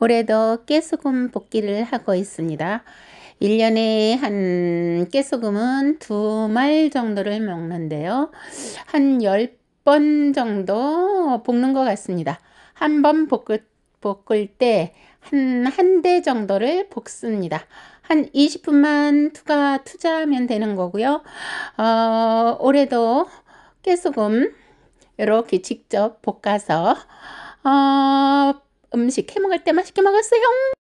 올해도 깨소금 복기를 하고 있습니다. 1년에 한 깨소금은 두 말 정도를 먹는데요. 한 10번 정도 볶는 것 같습니다. 한 번 볶을, 볶을 때 한, 한 대 정도를 볶습니다. 한 20분만 투가, 투자하면 되는 거고요. 어, 올해도 깨소금 이렇게 직접 볶아서, 어, 음식 해먹을 때 맛있게 먹었어요.